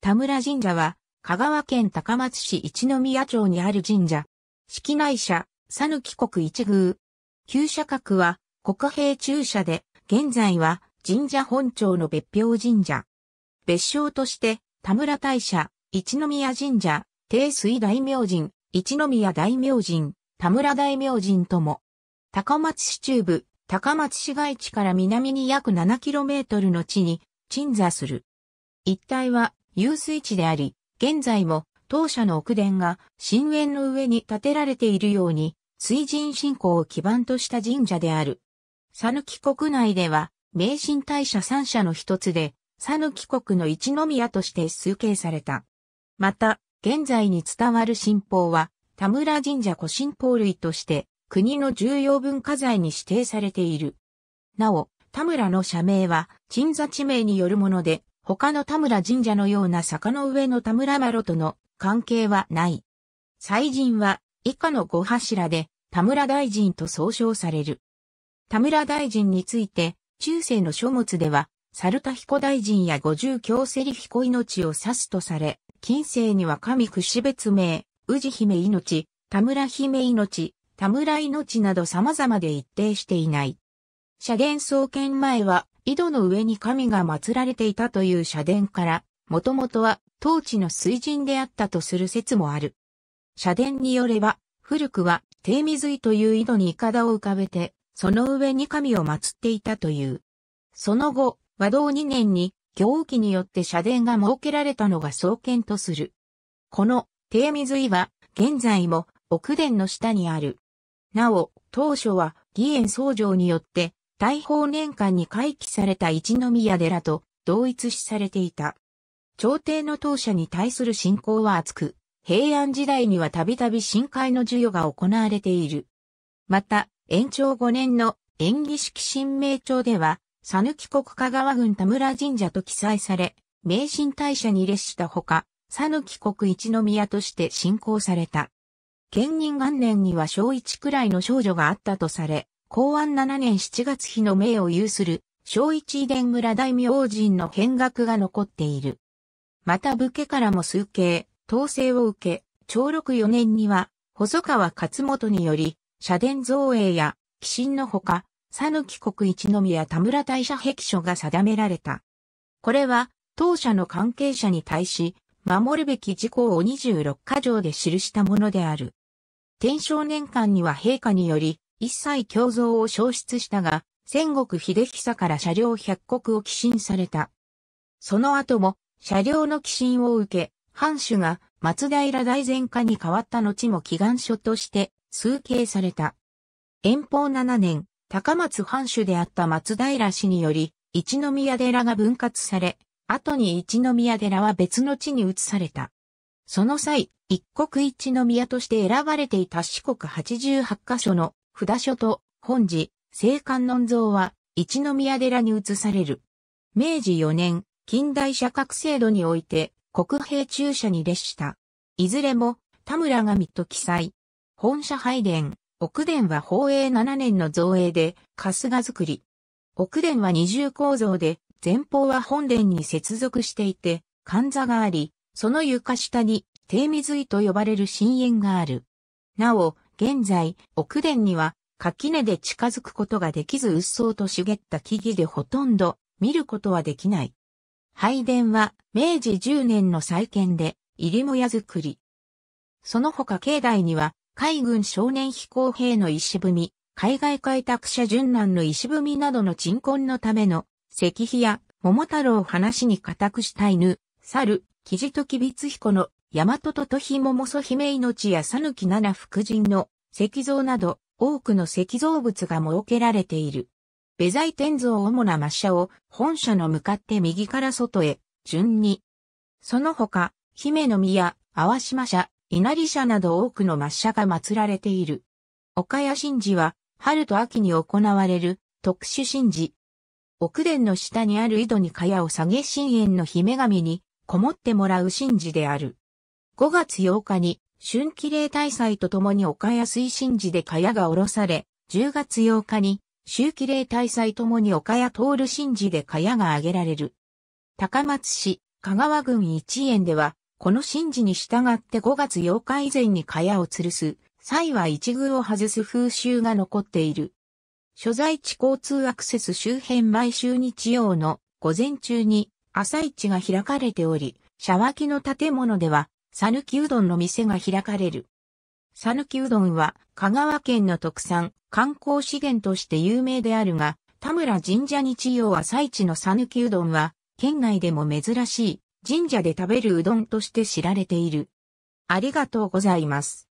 田村神社は、香川県高松市一宮町にある神社。式内社、佐抜国一宮。旧社格は、国兵中社で、現在は神社本庁の別表神社。別称として、田村大社、一宮神社、定水大明神、一宮大明神、田村大明神とも。高松市中部、高松市街地から南に約 7km の地に鎮座する。一帯は遊水地であり、現在も当社の奥殿が深淵の上に建てられているように、水神信仰を基盤とした神社である。佐抜国内では、名神大社三社の一つで、佐抜国の一宮として推計された。また、現在に伝わる信仰は、田村神社古神宝類として、国の重要文化財に指定されている。なお、田村の社名は、鎮座地名によるもので、他の田村神社のような坂の上の田村麻呂との関係はない。祭神は以下の五柱で田村大臣と総称される。田村大臣について中世の書物では猿田彦大臣や五十京セリ彦命を指すとされ、近世には神屈別名、宇治姫命、田村姫命、田村命など様々で一定していない。社殿創建前は井戸の上に神が祀られていたという社殿から、もともとは当地の水神であったとする説もある。社殿によれば、古くは、低水井という井戸にイカダを浮かべて、その上に神を祀っていたという。その後、和道2年に、行記によって社殿が設けられたのが創建とする。この、低水井は、現在も、奥殿の下にある。なお、当初は、義援僧城によって、大宝年間に回帰された一宮寺と同一視されていた。朝廷の当社に対する信仰は厚く、平安時代にはたびたび深海の授与が行われている。また、延長5年の演技式新名帳では、佐抜国香川郡田村神社と記載され、名神大社に列したほか、佐抜国一宮として信仰された。県人元年には小一くらいの少女があったとされ、公安7年7月日の命を有する、小一遺伝村大明神の見学が残っている。また武家からも数形、統制を受け、長禄4年には、細川勝元により、社殿造営や、寄進のほか、佐抜国一宮田村大社壁所が定められた。これは、当社の関係者に対し、守るべき事項を26箇条で記したものである。天正年間には陛下により、一切胸像を消失したが、戦国秀久から車両百国を寄進された。その後も、車両の寄進を受け、藩主が松平大前家に変わった後も祈願書として、崇敬された。遠方7年、高松藩主であった松平氏により、一宮寺が分割され、後に一宮寺は別の地に移された。その際、一国一宮として選ばれていた四国88カ所の札所と本寺、聖観音像は一宮寺に移される。明治4年、近代社格制度において国兵中社に列した。いずれも田村神と記載。本社拝殿、奥殿は宝永7年の造営で春日作り。奥殿は二重構造で、前方は本殿に接続していて、神座があり、その床下に、低水井と呼ばれる深淵がある。なお、現在、奥殿には垣根で近づくことができず鬱蒼と茂った木々でほとんど見ることはできない。拝殿は明治10年の再建で入りもや作り。その他境内には海軍少年飛行兵の石踏み、海外開拓者順南の石踏みなどの鎮魂のための石碑や桃太郎話に固くした犬、猿、キジとビツヒ彦の大和ととひももそ姫命やさぬき七福神の石像など多くの石像物が設けられている。べざい天像主な抹車を本社の向かって右から外へ、順に。その他、姫の宮、淡島社、稲荷社など多くの抹車が祀られている。岡谷神事は、春と秋に行われる特殊神事。奥殿の下にある井戸に茅を下げ深淵の姫神にこもってもらう神事である。5月8日に春季例大祭とともに岡谷水神寺で茅が下ろされ、10月8日に秋季例大祭ともに岡谷通る神寺で茅が挙げられる。高松市、香川郡一円では、この神事に従って5月8日以前に茅を吊るす、際は一宮を外す風習が残っている。所在地交通アクセス周辺毎週日曜の午前中に朝市が開かれており、シャワキの建物ではさぬきうどんの店が開かれる。さぬきうどんは香川県の特産、観光資源として有名であるが、田村神社日曜朝市のさぬきうどんは、県内でも珍しい神社で食べるうどんとして知られている。ありがとうございます。